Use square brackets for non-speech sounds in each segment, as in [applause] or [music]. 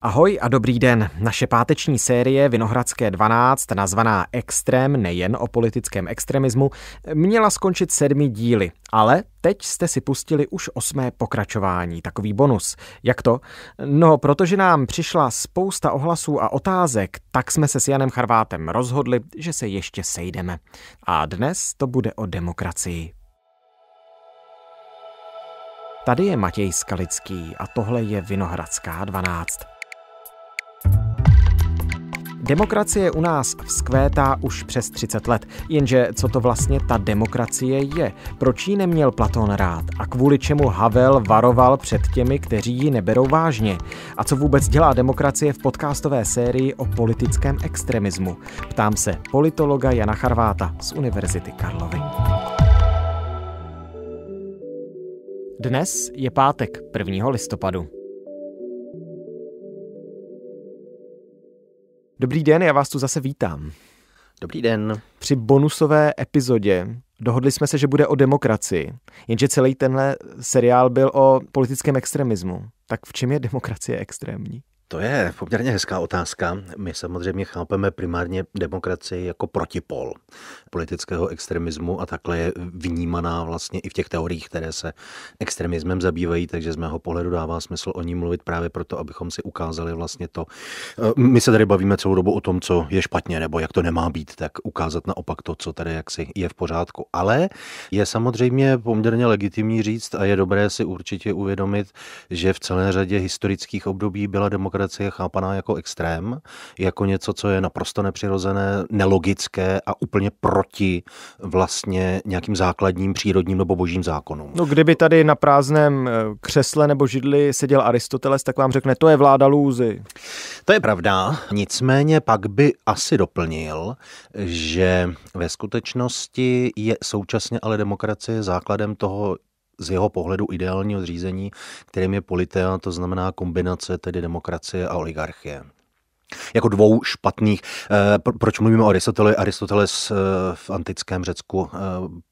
Ahoj a dobrý den. Naše páteční série Vinohradské 12, nazvaná Extrém, nejen o politickém extremismu, měla skončit sedmi díly, ale teď jste si pustili už osmé pokračování, takový bonus. Jak to? No, protože nám přišla spousta ohlasů a otázek, tak jsme se s Janem Charvátem rozhodli, že se ještě sejdeme. A dnes to bude o demokracii. Tady je Matěj Skalický a tohle je Vinohradská 12. Demokracie u nás vzkvétá už přes 30 let, jenže co to vlastně ta demokracie je? Proč ji neměl Platon rád? A kvůli čemu Havel varoval před těmi, kteří ji neberou vážně? A co vůbec dělá demokracie v podcastové sérii o politickém extremismu? Ptám se politologa Jana Charváta z Univerzity Karlovy. Dnes je pátek 1. listopadu. Dobrý den, já vás tu zase vítám. Dobrý den. Při bonusové epizodě dohodli jsme se, že bude o demokracii, jenže celý tenhle seriál byl o politickém extremismu. Tak v čem je demokracie extrémní? To je poměrně hezká otázka. My samozřejmě chápeme primárně demokracii jako protipol politického extremismu a takhle je vnímaná vlastně i v těch teoriích, které se extremismem zabývají, takže z mého pohledu dává smysl o ní mluvit právě proto, abychom si ukázali vlastně to. Eh, my se tady bavíme celou dobu o tom, co je špatně nebo jak to nemá být, tak ukázat naopak to, co tady jaksi je v pořádku. Ale je samozřejmě poměrně legitimní říct a je dobré si určitě uvědomit, že v celé řadě historických období byla demokracie demokracie chápaná jako extrém, jako něco, co je naprosto nepřirozené, nelogické a úplně proti vlastně nějakým základním přírodním nebo božím zákonům. No kdyby tady na prázdném eh, křesle nebo židli seděl Aristoteles, tak vám řekne, to je vláda lůzy. To je pravda, nicméně pak by asi doplnil, že ve skutečnosti je současně ale demokracie základem toho, z jeho pohledu ideálního zřízení, kterým je politea, to znamená kombinace tedy demokracie a oligarchie jako dvou špatných. Eh, proč mluvíme o Aristoteli? Aristoteles eh, v antickém Řecku eh,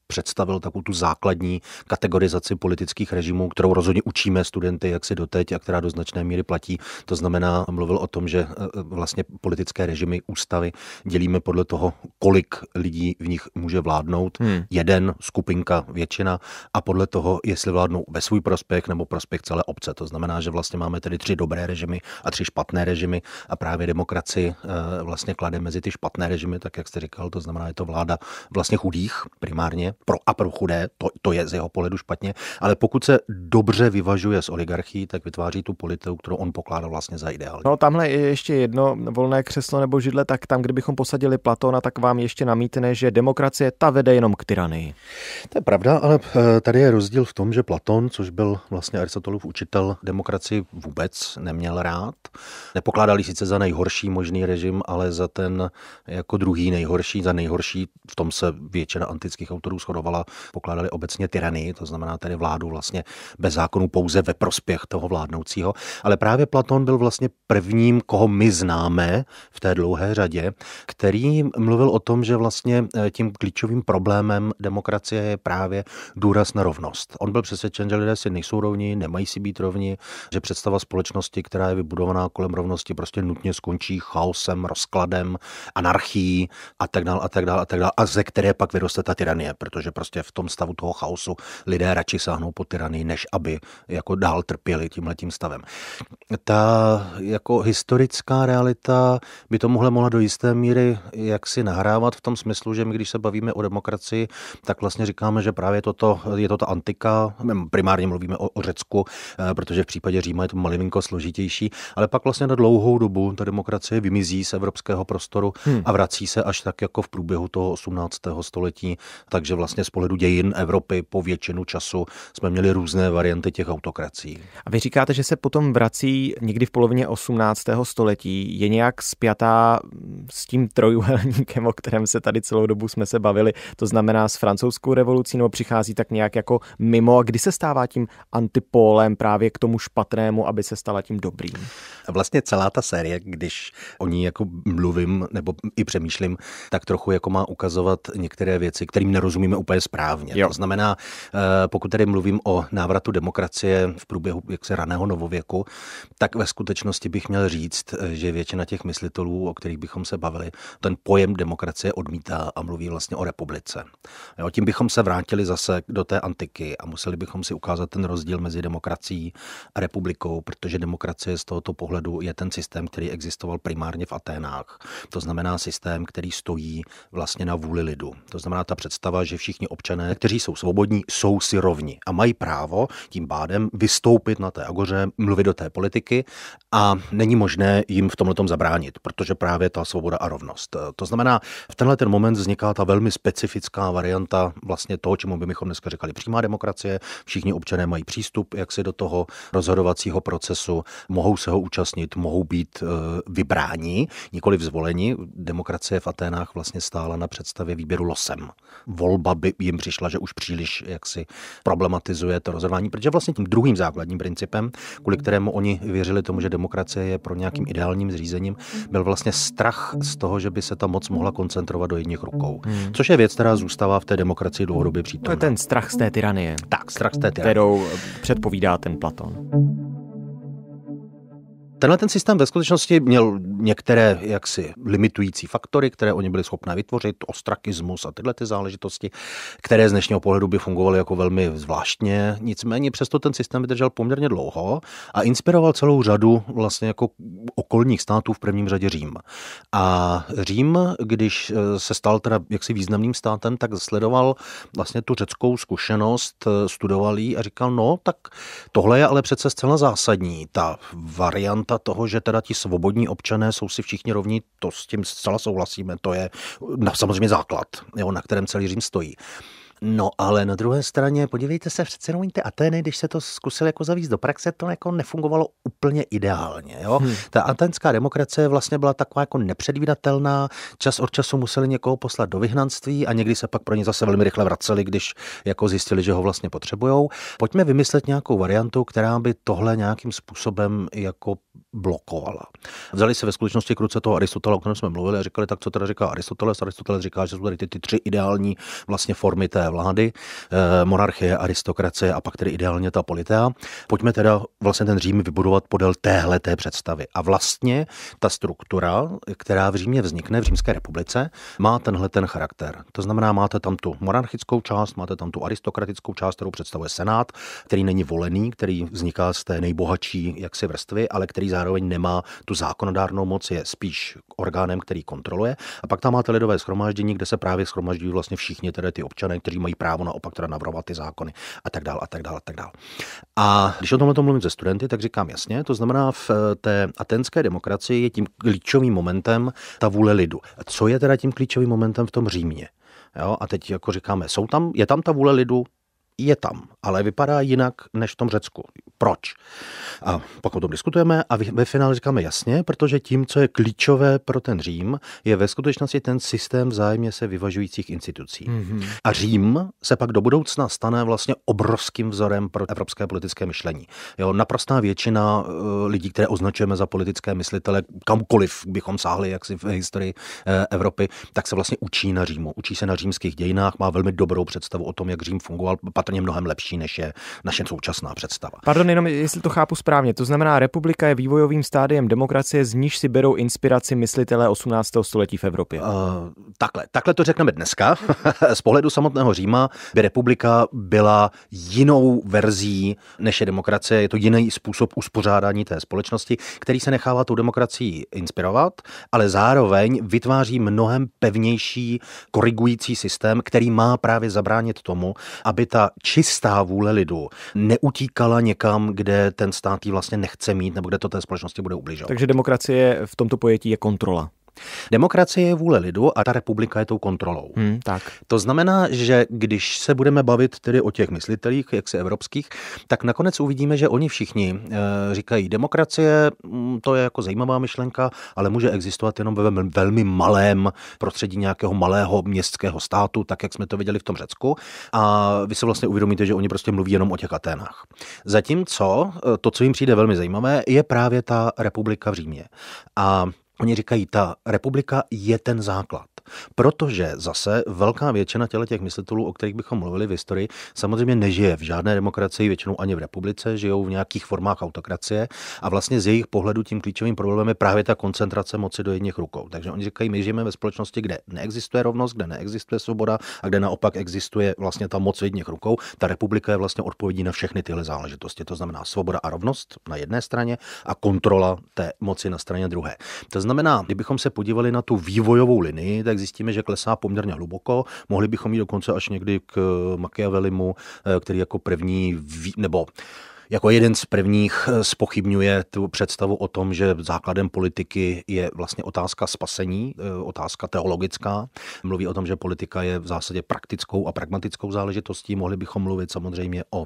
představil takovou tu základní kategorizaci politických režimů, kterou rozhodně učíme studenty, jak si doteď a která do značné míry platí. To znamená, mluvil o tom, že vlastně politické režimy, ústavy dělíme podle toho, kolik lidí v nich může vládnout. Hmm. Jeden, skupinka, většina a podle toho, jestli vládnou ve svůj prospěch nebo prospěch celé obce. To znamená, že vlastně máme tedy tři dobré režimy a tři špatné režimy a právě demokracie demokracii eh, vlastně klade mezi ty špatné režimy, tak jak jste říkal, to znamená, je to vláda vlastně chudých primárně, pro a pro chudé, to, to je z jeho pohledu špatně, ale pokud se dobře vyvažuje s oligarchií, tak vytváří tu politiku, kterou on pokládá vlastně za ideální. No tamhle je ještě jedno volné křeslo nebo židle, tak tam, kdybychom posadili Platona, tak vám ještě namítne, že demokracie ta vede jenom k tyranii. To je pravda, ale eh, tady je rozdíl v tom, že Platon, což byl vlastně Aristotelův učitel, demokracii vůbec neměl rád. Nepokládali sice za nejhorší nejhorší možný režim, ale za ten jako druhý nejhorší, za nejhorší, v tom se většina antických autorů shodovala, pokládali obecně tyranii, to znamená tedy vládu vlastně bez zákonů pouze ve prospěch toho vládnoucího. Ale právě Platon byl vlastně prvním, koho my známe v té dlouhé řadě, který mluvil o tom, že vlastně eh, tím klíčovým problémem demokracie je právě důraz na rovnost. On byl přesvědčen, že lidé si nejsou rovni, nemají si být rovni, že představa společnosti, která je vybudovaná kolem rovnosti, prostě nutně skončí končí chaosem, rozkladem, anarchií a tak dále a tak dále a tak dále a ze které pak vyroste ta tyranie, protože prostě v tom stavu toho chaosu lidé radši sáhnou po tyranii, než aby jako dál trpěli tímhletím stavem. Ta jako historická realita by to mohla mohla do jisté míry jaksi nahrávat v tom smyslu, že my když se bavíme o demokracii, tak vlastně říkáme, že právě toto, je to ta antika, primárně mluvíme o, o Řecku, eh, protože v případě Říma je to malinko složitější, ale pak vlastně na dlouhou dobu ta demokracie demokracie vymizí z evropského prostoru hmm. a vrací se až tak jako v průběhu toho 18. století. Takže vlastně z pohledu dějin Evropy po většinu času jsme měli různé varianty těch autokrací. A vy říkáte, že se potom vrací někdy v polovině 18. století. Je nějak spjatá s tím trojuhelníkem, o kterém se tady celou dobu jsme se bavili, to znamená s francouzskou revolucí, nebo přichází tak nějak jako mimo a kdy se stává tím antipólem právě k tomu špatnému, aby se stala tím dobrým? Vlastně celá ta série, když o ní jako mluvím nebo i přemýšlím, tak trochu jako má ukazovat některé věci, kterým nerozumíme úplně správně. Jo. To znamená, eh, pokud tady mluvím o návratu demokracie v průběhu jaksi raného novověku, tak ve skutečnosti bych měl říct, eh, že většina těch myslitelů, o kterých bychom se se bavili, ten pojem demokracie odmítá a mluví vlastně o republice. Jo, tím bychom se vrátili zase do té antiky a museli bychom si ukázat ten rozdíl mezi demokracií a republikou, protože demokracie z tohoto pohledu je ten systém, který existoval primárně v Aténách. To znamená systém, který stojí vlastně na vůli lidu. To znamená ta představa, že všichni občané, kteří jsou svobodní, jsou si rovni a mají právo tím pádem vystoupit na té agoře, mluvit do té politiky a není možné jim v tomhle zabránit, protože právě ta svoboda svoboda a rovnost. To znamená, v tenhle ten moment vzniká ta velmi specifická varianta vlastně toho, čemu by bychom dneska říkali přímá demokracie. Všichni občané mají přístup jak si do toho rozhodovacího procesu, mohou se ho účastnit, mohou být eh, vybráni, nikoli zvoleni. Demokracie v Aténách vlastně stála na představě výběru losem. Volba by jim přišla, že už příliš jaksi problematizuje to rozhodování, protože vlastně tím druhým základním principem, kvůli kterému oni věřili tomu, že demokracie je pro nějakým ideálním zřízením, byl vlastně strach z toho, že by se ta moc mohla koncentrovat do jedních rukou. Hmm. Což je věc, která zůstává v té demokracii dlouhodobě přítomná. To je ten strach z té tyranie. Tak, strach z té tyranie. Kterou předpovídá ten Platon. Tenhle ten systém ve skutečnosti měl některé jaksi limitující faktory, které oni byli schopné vytvořit, ostrakismus a tyhle ty záležitosti, které z dnešního pohledu by fungovaly jako velmi zvláštně. Nicméně přesto ten systém vydržel poměrně dlouho a inspiroval celou řadu vlastně jako okolních států, v prvním řadě Řím. A Řím, když eh, se stal teda jaksi významným státem, tak sledoval vlastně tu řeckou zkušenost, eh, studoval ji a říkal, no tak tohle je ale přece zcela zásadní. Ta varianta varianta toho, že teda ti svobodní občané jsou si všichni rovní, to s tím zcela souhlasíme, to je samozřejmě základ, jo, na kterém celý Řím stojí. No ale na druhé straně, podívejte se, přece jenom ty Ateny, když se to zkusil jako zavíst do praxe, to jako nefungovalo úplně ideálně. Jo? Hmm. Ta antenská demokracie vlastně byla taková jako nepředvídatelná, čas od času museli někoho poslat do vyhnanství a někdy se pak pro ně zase velmi rychle vraceli, když jako zjistili, že ho vlastně potřebují. Pojďme vymyslet nějakou variantu, která by tohle nějakým způsobem jako blokovala. Vzali se ve skutečnosti kruce toho Aristotela, o kterém jsme mluvili, a říkali, tak co teda říká Aristoteles? Aristoteles říká, že jsou tady ty, ty tři ideální vlastně formy té vlády, eh, monarchie, aristokracie a pak tedy ideálně ta politea. Pojďme teda vlastně ten Řím vybudovat podél téhle té představy. A vlastně ta struktura, která v Římě vznikne, v Římské republice, má tenhle ten charakter. To znamená, máte tam tu monarchickou část, máte tam tu aristokratickou část, kterou představuje Senát, který není volený, který vzniká z té nejbohatší jaksi vrstvy, ale který zároveň nemá tu zákonodárnou moc, je spíš orgánem, který kontroluje. A pak tam máte lidové schromáždění, kde se právě schromažďují vlastně všichni tedy ty občané, kteří mají právo naopak teda navrhovat ty zákony a tak dál a tak dál a tak dál. A když o tomhle mluvím se studenty, tak říkám jasně, to znamená v eh, té atenské demokracii je tím klíčovým momentem ta vůle lidu. A co je teda tím klíčovým momentem v tom Římě? Jo, a teď jako říkáme, jsou tam, je tam ta vůle lidu? je tam, ale vypadá jinak než v tom Řecku. Proč? A pak o tom diskutujeme a ve finále říkáme jasně, protože tím, co je klíčové pro ten Řím, je ve skutečnosti ten systém vzájemně se vyvažujících institucí. Mm-hmm. A Řím se pak do budoucna stane vlastně obrovským vzorem pro evropské politické myšlení. Jo, naprostá většina eh, lidí, které označujeme za politické myslitele, kamkoliv bychom sáhli jaksi v historii eh, Evropy, tak se vlastně učí na Římu. Učí se na římských dějinách, má velmi dobrou představu o tom, jak Řím fungoval patrně mnohem lepší, než je naše současná představa. Pardon, jenom jestli to chápu správně. To znamená, republika je vývojovým stádiem demokracie, z níž si berou inspiraci myslitelé 18. století v Evropě. Uh, takhle, takhle to řekneme dneska. [laughs] z pohledu samotného Říma by republika byla jinou verzí než je demokracie. Je to jiný způsob uspořádání té společnosti, který se nechává tou demokracií inspirovat, ale zároveň vytváří mnohem pevnější korigující systém, který má právě zabránit tomu, aby ta čistá vůle lidu neutíkala někam, kde ten stát ji vlastně nechce mít nebo kde to té společnosti bude ubližovat. Takže demokracie v tomto pojetí je kontrola. Demokracie je vůle lidu a ta republika je tou kontrolou. Hmm, tak. To znamená, že když se budeme bavit tedy o těch myslitelích, jak se evropských, tak nakonec uvidíme, že oni všichni e, říkají, demokracie mm, to je jako zajímavá myšlenka, ale může existovat jenom ve velmi malém prostředí nějakého malého městského státu, tak jak jsme to viděli v tom Řecku. A vy se vlastně uvědomíte, že oni prostě mluví jenom o těch Aténách. Zatímco eh, to, co jim přijde velmi zajímavé, je právě ta republika v Římě. A Oni říkají, ta republika je ten základ. Protože zase velká většina těle těch myslitelů, o kterých bychom mluvili v historii, samozřejmě nežije v žádné demokracii, většinou ani v republice, žijou v nějakých formách autokracie a vlastně z jejich pohledu tím klíčovým problémem je právě ta koncentrace moci do jedných rukou. Takže oni říkají, my žijeme ve společnosti, kde neexistuje rovnost, kde neexistuje svoboda a kde naopak existuje vlastně ta moc v jedných rukou. Ta republika je vlastně odpovědí na všechny tyhle záležitosti. To znamená svoboda a rovnost na jedné straně a kontrola té moci na straně druhé. To znamená, kdybychom se podívali na tu vývojovou linii, tak tak zjistíme, že klesá poměrně hluboko. Mohli bychom jít dokonce až někdy k eh, Machiavellimu, eh, který jako první, ví, nebo jako jeden z prvních eh, spochybňuje tu představu o tom, že základem politiky je vlastně otázka spasení, eh, otázka teologická. Mluví o tom, že politika je v zásadě praktickou a pragmatickou záležitostí. Mohli bychom mluvit samozřejmě o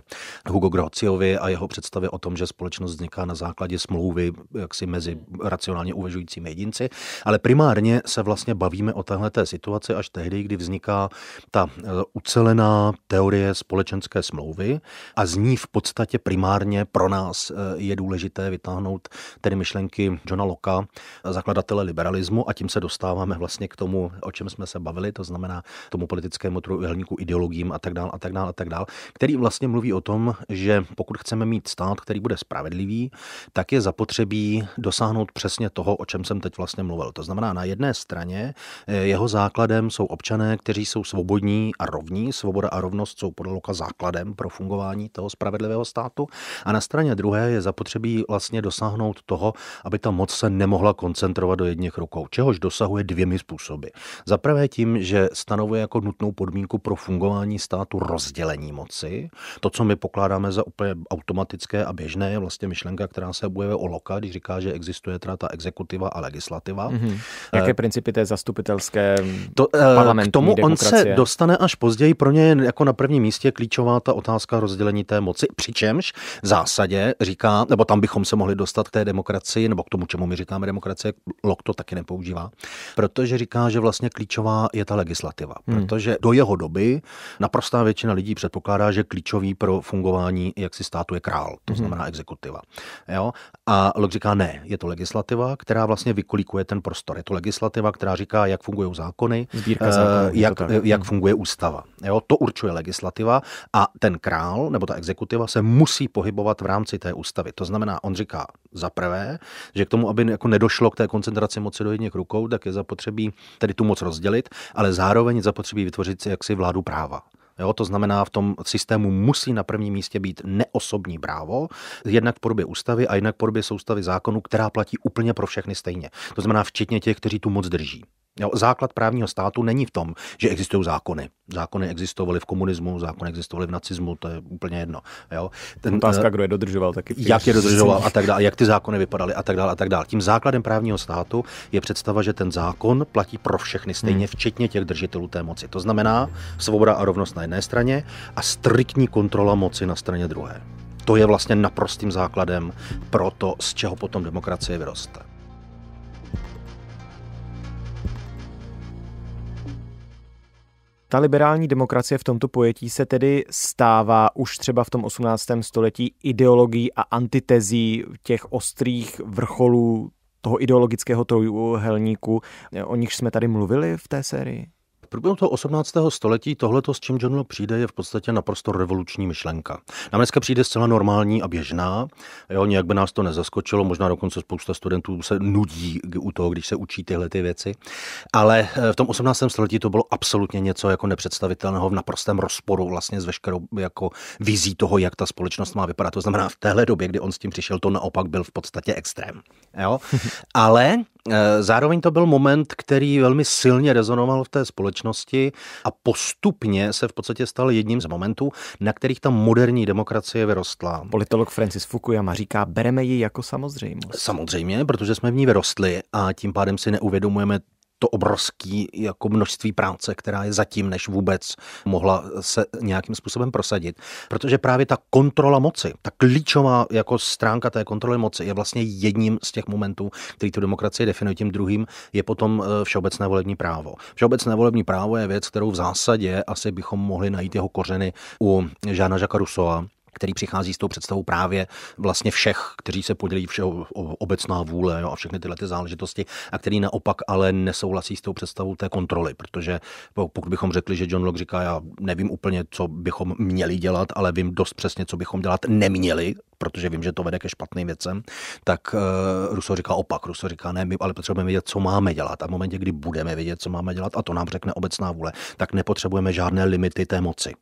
Hugo Grociovi a jeho představě o tom, že společnost vzniká na základě smlouvy jaksi mezi racionálně uvažujícími jedinci, ale primárně se vlastně bavíme o téhle té situaci až tehdy, kdy vzniká ta eh, ucelená teorie společenské smlouvy a z ní v podstatě primárně primárně pro nás eh, je důležité vytáhnout tedy myšlenky Johna Loka, zakladatele liberalismu a tím se dostáváme vlastně k tomu, o čem jsme se bavili, to znamená tomu politickému trojuhelníku ideologiím a tak dál a tak dál a tak dál, který vlastně mluví o tom, že pokud chceme mít stát, který bude spravedlivý, tak je zapotřebí dosáhnout přesně toho, o čem jsem teď vlastně mluvil. To znamená, na jedné straně eh, jeho základem jsou občané, kteří jsou svobodní a rovní. Svoboda a rovnost jsou podle Loka základem pro fungování toho spravedlivého státu. A na straně druhé je zapotřebí vlastně dosáhnout toho, aby ta moc se nemohla koncentrovat do jedných rukou, čehož dosahuje dvěmi způsoby. Za prvé tím, že stanovuje jako nutnou podmínku pro fungování státu rozdělení moci. To, co my pokládáme za úplně automatické a běžné, je vlastně myšlenka, která se bude o Loka, když říká, že existuje teda ta exekutiva a legislativa. Mm-hmm. Jaké eh, principy té zastupitelské to, eh, K tomu demokracie? on se dostane až později. Pro ně je jako na prvním místě klíčová ta otázka rozdělení té moci. Přičemž zásadě říká, nebo tam bychom se mohli dostat k té demokracii, nebo k tomu, čemu my říkáme demokracie, Lok to taky nepoužívá, protože říká, že vlastně klíčová je ta legislativa, hmm. protože do jeho doby naprostá většina lidí předpokládá, že klíčový pro fungování jak si státu je král, to hmm. znamená exekutiva. Jo? A Lok říká, ne, je to legislativa, která vlastně vykolíkuje ten prostor. Je to legislativa, která říká, jak fungují zákony, eh, zákonů, jak, eh, jak funguje ústava. Jo? To určuje legislativa a ten král nebo ta exekutiva se musí pohybovat v rámci té ústavy. To znamená, on říká za prvé, že k tomu, aby jako nedošlo k té koncentraci moci do jedněch rukou, tak je zapotřebí tedy tu moc rozdělit, ale zároveň zapotřebí vytvořit si jaksi vládu práva. Jo, to znamená, v tom systému musí na prvním místě být neosobní právo, jednak v podobě ústavy a jednak v podobě soustavy zákonů, která platí úplně pro všechny stejně. To znamená, včetně těch, kteří tu moc drží. Jo, no, základ právního státu není v tom, že existují zákony. Zákony existovaly v komunismu, zákony existovaly v nacismu, to je úplně jedno. Jo. Ten, Otázka, eh, kdo je dodržoval taky. Jak je dodržoval a tak dále, jak ty zákony vypadaly a tak dále a tak dále. Tím základem právního státu je představa, že ten zákon platí pro všechny stejně, hmm. včetně těch držitelů té moci. To znamená svoboda a rovnost na jedné straně a striktní kontrola moci na straně druhé. To je vlastně naprostým základem pro to, z čeho potom demokracie vyroste. Ta liberální demokracie v tomto pojetí se tedy stává už třeba v tom 18. století ideologií a antitezí těch ostrých vrcholů toho ideologického trojuhelníku, o nichž jsme tady mluvili v té sérii? V průběhu toho 18. století tohleto, s čím John přijde, je v podstatě naprosto revoluční myšlenka. Nám dneska přijde zcela normální a běžná, jo, nějak by nás to nezaskočilo, možná dokonce spousta studentů se nudí u toho, když se učí tyhle ty věci, ale eh, v tom 18. století to bylo absolutně něco jako nepředstavitelného v naprostém rozporu vlastně s veškerou jako vizí toho, jak ta společnost má vypadat. To znamená, v téhle době, kdy on s tím přišel, to naopak byl v podstatě extrém. Jo? [laughs] Ale Eh, zároveň to byl moment, který velmi silně rezonoval v té společnosti a postupně se v podstatě stal jedním z momentů, na kterých ta moderní demokracie vyrostla. Politolog Francis Fukuyama říká, bereme ji jako samozřejmost. Samozřejmě, protože jsme v ní vyrostli a tím pádem si neuvědomujeme to obrovské jako množství práce, která je zatím, než vůbec mohla se nějakým způsobem prosadit. Protože právě ta kontrola moci, ta klíčová jako stránka té kontroly moci je vlastně jedním z těch momentů, který tu demokracii definuje. Tím druhým je potom eh, všeobecné volební právo. Všeobecné volební právo je věc, kterou v zásadě asi bychom mohli najít jeho kořeny u Žána Žaka Rusova, který přichází s tou představou právě vlastně všech, kteří se podělí všeho obecná vůle jo, a všechny tyhle ty záležitosti, a který naopak ale nesouhlasí s tou představou té kontroly, protože pokud bychom řekli, že John Locke říká, já nevím úplně, co bychom měli dělat, ale vím dost přesně, co bychom dělat neměli, protože vím, že to vede ke špatným věcem, tak uh, eh, Ruso říká opak. Ruso říká, ne, my ale potřebujeme vědět, co máme dělat. A v momentě, kdy budeme vědět, co máme dělat, a to nám řekne obecná vůle, tak nepotřebujeme žádné limity té moci.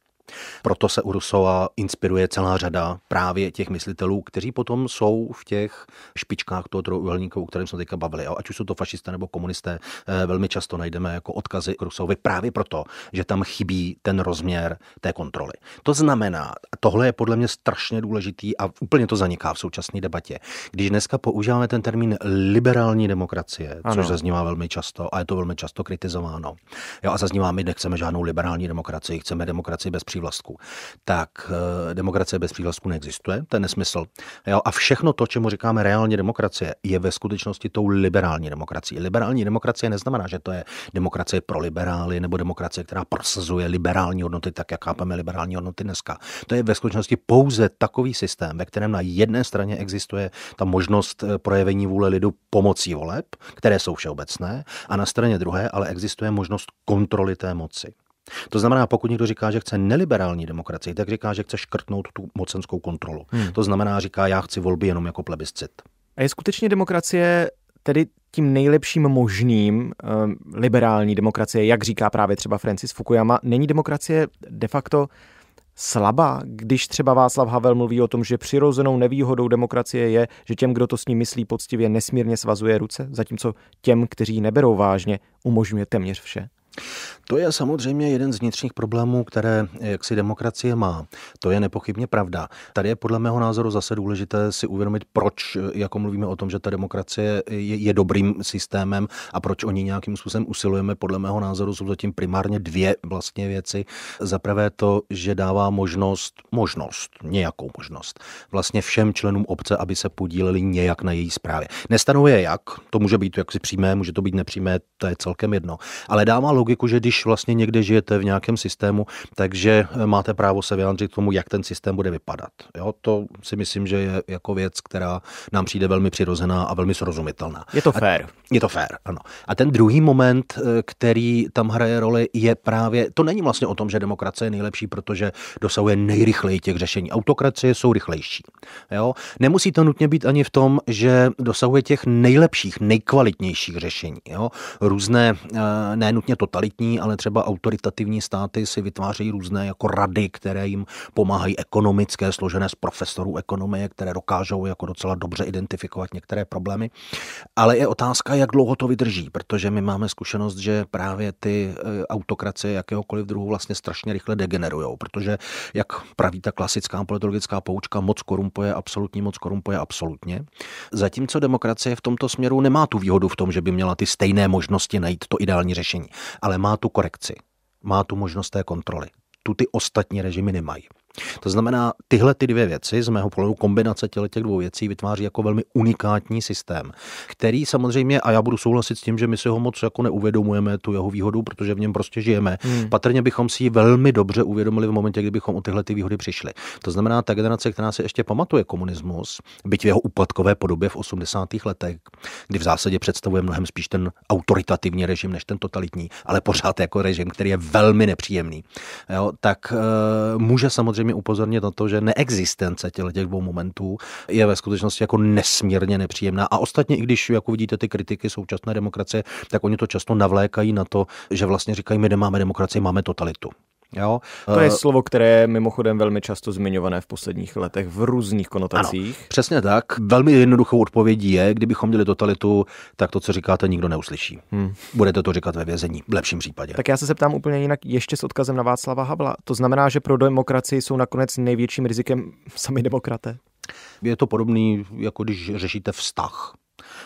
Proto se u Rusova inspiruje celá řada právě těch myslitelů, kteří potom jsou v těch špičkách toho trojuhelníku, o kterém jsme teďka bavili. Ať už jsou to fašisté nebo komunisté, eh, velmi často najdeme jako odkazy k Rusovi právě proto, že tam chybí ten rozměr té kontroly. To znamená, tohle je podle mě strašně důležitý a úplně to zaniká v současné debatě, když dneska používáme ten termín liberální demokracie, ano. což zaznívá velmi často a je to velmi často kritizováno. Jo, a zaznívá, my nechceme žádnou liberální demokracii, chceme demokracii bez přívlastků, tak eh, demokracie bez přívlastků neexistuje, to je nesmysl. Jo? A všechno to, čemu říkáme reálně demokracie, je ve skutečnosti tou liberální demokracií. Liberální demokracie neznamená, že to je demokracie pro liberály nebo demokracie, která prosazuje liberální hodnoty, tak jak chápeme liberální hodnoty dneska. To je ve skutečnosti pouze takový systém, ve kterém na jedné straně existuje ta možnost eh, projevení vůle lidu pomocí voleb, které jsou všeobecné, a na straně druhé ale existuje možnost kontroly té moci. To znamená, pokud někdo říká, že chce neliberální demokracii, tak říká, že chce škrtnout tu mocenskou kontrolu. Hmm. To znamená, říká, já chci volby jenom jako plebiscit. A je skutečně demokracie tedy tím nejlepším možným eh, liberální demokracie, jak říká právě třeba Francis Fukuyama, není demokracie de facto slabá, když třeba Václav Havel mluví o tom, že přirozenou nevýhodou demokracie je, že těm, kdo to s ní myslí poctivě, nesmírně svazuje ruce, zatímco těm, kteří neberou vážně, umožňuje téměř vše. To je samozřejmě jeden z vnitřních problémů, které jaksi demokracie má. To je nepochybně pravda. Tady je podle mého názoru zase důležité si uvědomit, proč, jako mluvíme o tom, že ta demokracie je, je dobrým systémem a proč o ní nějakým způsobem usilujeme. Podle mého názoru jsou zatím primárně dvě vlastně věci. Za prvé to, že dává možnost, možnost, nějakou možnost, vlastně všem členům obce, aby se podíleli nějak na její zprávě. Nestanovuje jak, to může být jaksi přímé, může to být nepřímé, to je celkem jedno, ale dává logiku, že když vlastně někde žijete v nějakém systému, takže eh, máte právo se vyjádřit k tomu, jak ten systém bude vypadat. Jo, to si myslím, že je jako věc, která nám přijde velmi přirozená a velmi srozumitelná. Je to fér. A je to fér, ano. A ten druhý moment, eh, který tam hraje roli, je právě, to není vlastně o tom, že demokracie je nejlepší, protože dosahuje nejrychleji těch řešení. Autokracie jsou rychlejší. Jo? Nemusí to nutně být ani v tom, že dosahuje těch nejlepších, nejkvalitnějších řešení. Jo? Různé, eh, ne nutně totální totalitní, ale třeba autoritativní státy si vytvářejí různé jako rady, které jim pomáhají ekonomické, složené z profesorů ekonomie, které dokážou jako docela dobře identifikovat některé problémy. Ale je otázka, jak dlouho to vydrží, protože my máme zkušenost, že právě ty e, autokracie jakéhokoliv druhu vlastně strašně rychle degenerují, protože jak praví ta klasická politologická poučka, moc korumpuje absolutní, moc korumpuje absolutně. Zatímco demokracie v tomto směru nemá tu výhodu v tom, že by měla ty stejné možnosti najít to ideální řešení ale má tu korekci, má tu možnost té kontroly. Tu ty ostatní režimy nemají. To znamená, tyhle ty dvě věci, z mého pohledu kombinace těch dvou věcí, vytváří jako velmi unikátní systém, který samozřejmě, a já budu souhlasit s tím, že my si ho moc jako neuvědomujeme, tu jeho výhodu, protože v něm prostě žijeme. Hmm. Patrně bychom si ji velmi dobře uvědomili v momentě, kdybychom o tyhle ty výhody přišli. To znamená, ta generace, která si ještě pamatuje komunismus, byť v jeho úpadkové podobě v 80. letech, kdy v zásadě představuje mnohem spíš ten autoritativní režim než ten totalitní, ale pořád jako režim, který je velmi nepříjemný, jo, tak e, může samozřejmě samozřejmě upozornit na to, že neexistence těch, těch dvou momentů je ve skutečnosti jako nesmírně nepříjemná. A ostatně, i když jako vidíte ty kritiky současné demokracie, tak oni to často navlékají na to, že vlastně říkají, my nemáme demokracii, máme totalitu. Jo? To je eh, slovo, které je mimochodem velmi často zmiňované v posledních letech v různých konotacích. Ano, přesně tak. Velmi jednoduchou odpovědí je, kdybychom měli totalitu, tak to, co říkáte, nikdo neuslyší. Hmm. Budete to říkat ve vězení, v lepším případě. Tak já se zeptám úplně jinak, ještě s odkazem na Václava Havla. To znamená, že pro demokracii jsou nakonec největším rizikem sami demokraté? Je to podobný, jako když řešíte vztah.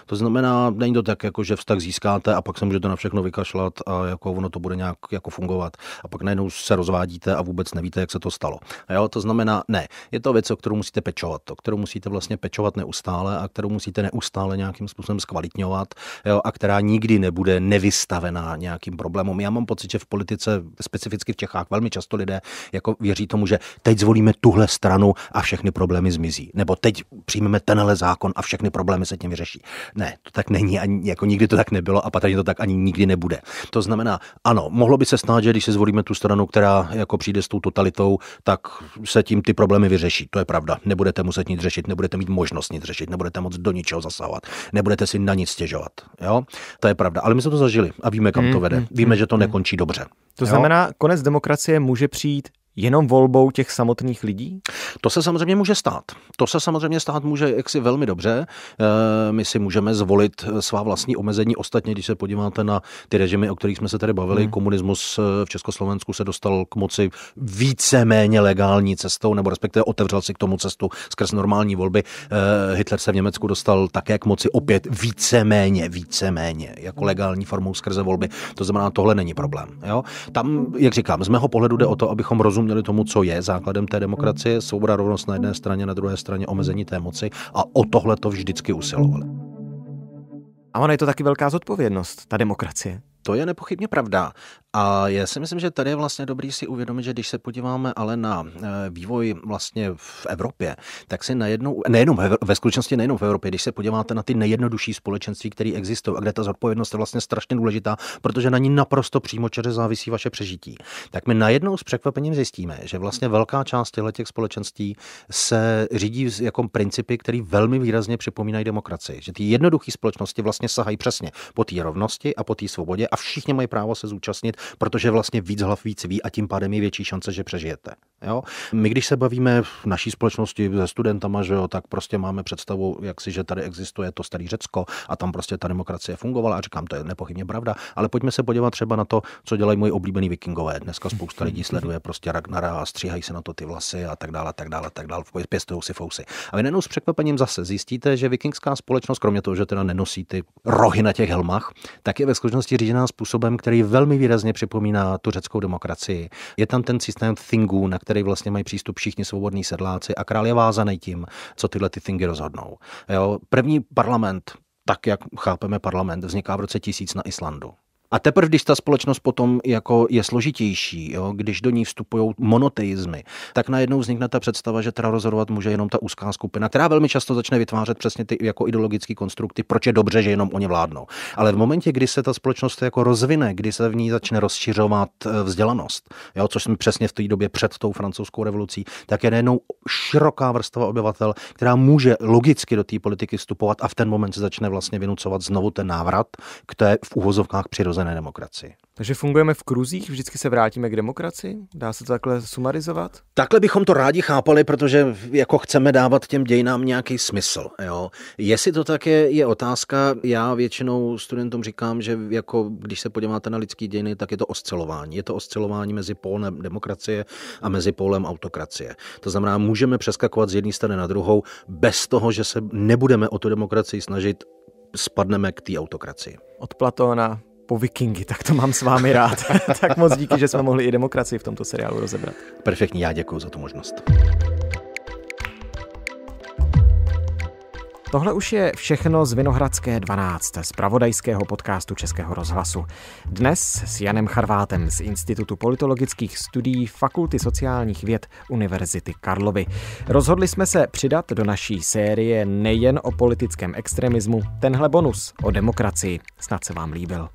To znamená, není to tak, jako že vztah získáte a pak se můžete na všechno vykašlat a jako ono to bude nějak jako fungovat. A pak najednou se rozvádíte a vůbec nevíte, jak se to stalo. A jo, to znamená, ne, je to věc, o kterou musíte pečovat, o kterou musíte vlastně pečovat neustále a kterou musíte neustále nějakým způsobem zkvalitňovat jo, a která nikdy nebude nevystavená nějakým problémům. Já mám pocit, že v politice, specificky v Čechách, velmi často lidé jako věří tomu, že teď zvolíme tuhle stranu a všechny problémy zmizí. Nebo teď přijmeme tenhle zákon a všechny problémy se tím vyřeší. Ne, to tak není, ani, jako nikdy to tak nebylo a patrně to tak ani nikdy nebude. To znamená, ano, mohlo by se snad, že když se zvolíme tu stranu, která jako přijde s tou totalitou, tak se tím ty problémy vyřeší. To je pravda. Nebudete muset nic řešit, nebudete mít možnost nic řešit, nebudete moc do ničeho zasahovat, nebudete si na nic stěžovat. Jo? To je pravda. Ale my jsme to zažili a víme, kam to hmm, vede. Hmm, víme, hmm, že to nekončí dobře. To jo? znamená, konec demokracie může přijít jenom volbou těch samotných lidí? To se samozřejmě může stát. To se samozřejmě stát může jaksi velmi dobře. Eh, my si můžeme zvolit svá vlastní omezení. Ostatně, když se podíváte na ty režimy, o kterých jsme se tady bavili, hmm. komunismus eh, v Československu se dostal k moci víceméně legální cestou, nebo respektive otevřel si k tomu cestu skrz normální volby. Eh, Hitler se v Německu dostal také k moci opět víceméně, víceméně, jako legální formou skrze volby. To znamená, tohle není problém. Jo? Tam, jak říkám, z mého pohledu jde o to, abychom rozuměli rozuměli tomu, co je základem té demokracie, hmm. svoboda, rovnost na jedné hmm. straně, na druhé straně omezení té moci a o tohle to vždycky usilovali. A ona je to taky velká zodpovědnost, ta demokracie. To je nepochybně pravda. A já si myslím, že tady je vlastně dobrý si uvědomit, že když se podíváme ale na eh, vývoj vlastně v Evropě, tak si najednou, nejenom ve skutečnosti nejenom v Evropě, když se podíváte na ty nejjednodušší společenství, které existují a kde ta zodpovědnost je vlastně strašně důležitá, protože na ní naprosto čeře závisí vaše přežití, tak my najednou s překvapením zjistíme, že vlastně velká část těch společenství se řídí jako principy, které velmi výrazně připomínají demokracii. Že ty jednoduché společnosti vlastně sahají přesně po té rovnosti a po té svobodě a všichni mají právo se zúčastnit protože vlastně víc hlav víc ví a tím pádem je větší šance, že přežijete. Jo? My, když se bavíme v naší společnosti se studentama, že jo, tak prostě máme představu, jak si, že tady existuje to starý Řecko a tam prostě ta demokracie fungovala a říkám, to je nepochybně pravda, ale pojďme se podívat třeba na to, co dělají moji oblíbení vikingové. Dneska spousta lidí mhm. sleduje prostě Ragnara a stříhají se na to ty vlasy a tak dále, a tak dále, a tak dále, pěstují si fousy. A vy s překvapením zase zjistíte, že vikingská společnost, kromě toho, že teda nenosí ty rohy na těch helmách, tak je ve skutečnosti řízená způsobem, který velmi výrazně výrazně připomíná tu řeckou demokracii. Je tam ten systém thingů, na který vlastně mají přístup všichni svobodní sedláci a král je vázaný tím, co tyhle ty thingy rozhodnou. Jo? První parlament tak jak chápeme parlament, vzniká v roce 1000 na Islandu. A teprve, když ta společnost potom jako je složitější, jo, když do ní vstupují monoteizmy, tak najednou vznikne ta představa, že teda rozhodovat může jenom ta úzká skupina, která velmi často začne vytvářet přesně ty jako ideologické konstrukty, proč je dobře, že jenom oni vládnou. Ale v momentě, kdy se ta společnost jako rozvine, kdy se v ní začne rozšiřovat eh, vzdělanost, jo, což jsme přesně v té době před tou francouzskou revolucí, tak je najednou široká vrstva obyvatel, která může logicky do té politiky vstupovat a v ten moment se začne vlastně vynucovat znovu ten návrat který v úvozovkách přirozené přirozené demokracii. Takže fungujeme v kruzích, vždycky se vrátíme k demokracii? Dá se to takhle sumarizovat? Takhle bychom to rádi chápali, protože jako chceme dávat těm dějinám nějaký smysl. Jo. Jestli to tak je, je otázka. Já většinou studentům říkám, že jako když se podíváte na lidský dějiny, tak je to oscilování. Je to oscilování mezi pólem demokracie a mezi pólem autokracie. To znamená, můžeme přeskakovat z jedné strany na druhou bez toho, že se nebudeme o tu demokracii snažit spadneme k té autokracii. Od Platona po vikingy, tak to mám s vámi rád. [laughs] tak moc díky, že jsme mohli i demokracii v tomto seriálu rozebrat. Perfektní, já děkuji za tu možnost. Tohle už je všechno z Vinohradské 12, z pravodajského podcastu Českého rozhlasu. Dnes s Janem Charvátem z Institutu politologických studií Fakulty sociálních věd Univerzity Karlovy. Rozhodli jsme se přidat do naší série nejen o politickém extremismu tenhle bonus o demokracii. Snad se vám líbil.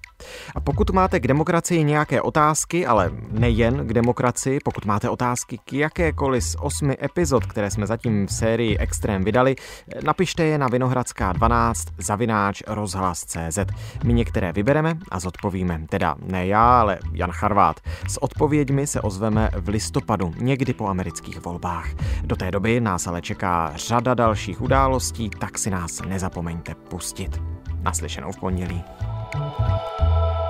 A pokud máte k demokracii nějaké otázky, ale nejen k demokracii, pokud máte otázky k jakékoliv z osmi epizod, které jsme zatím v sérii Extrém vydali, napište je na vinohradská 12 zavináč rozhlas.cz. My některé vybereme a zodpovíme. Teda ne já, ale Jan Charvát. S odpověďmi se ozveme v listopadu, někdy po amerických volbách. Do té doby nás ale čeká řada dalších událostí, tak si nás nezapomeňte pustit. Naslyšenou v pondělí. Thank you.